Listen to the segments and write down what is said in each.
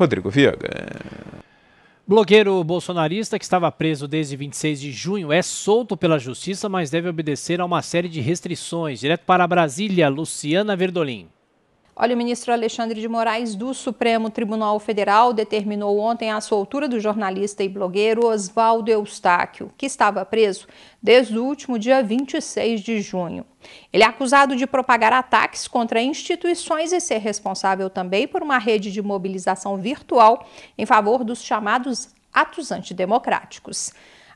Rodrigo Viega. Blogueiro bolsonarista que estava preso desde 26 de junho é solto pela justiça, mas deve obedecer a uma série de restrições. Direto para Brasília, Luciana Verdolim. Olha, o ministro Alexandre de Moraes do Supremo Tribunal Federal determinou ontem a soltura do jornalista e blogueiro Oswaldo Eustáquio, que estava preso desde o último dia 26 de junho. Ele é acusado de propagar ataques contra instituições e ser responsável também por uma rede de mobilização virtual em favor dos chamados atos antidemocráticos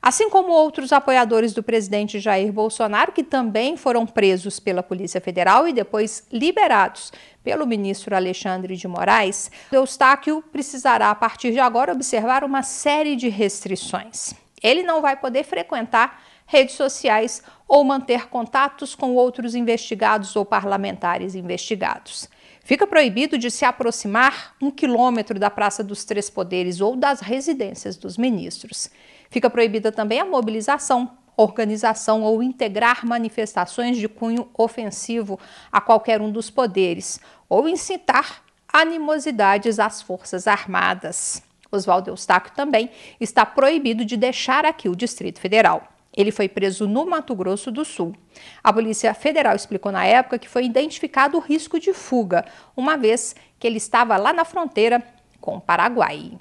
assim como outros apoiadores do presidente Jair Bolsonaro, que também foram presos pela Polícia Federal e depois liberados pelo ministro Alexandre de Moraes, Eustáquio precisará, a partir de agora, observar uma série de restrições. Ele não vai poder frequentar redes sociais ou manter contatos com outros investigados ou parlamentares investigados. Fica proibido de se aproximar um quilômetro da Praça dos Três Poderes ou das residências dos ministros. Fica proibida também a mobilização, organização ou integrar manifestações de cunho ofensivo a qualquer um dos poderes ou incitar animosidades às Forças Armadas. Oswaldo Eustáquio também está proibido de deixar aqui o Distrito Federal. Ele foi preso no Mato Grosso do Sul. A Polícia Federal explicou na época que foi identificado o risco de fuga, uma vez que ele estava lá na fronteira com o Paraguai.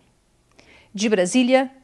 De Brasília,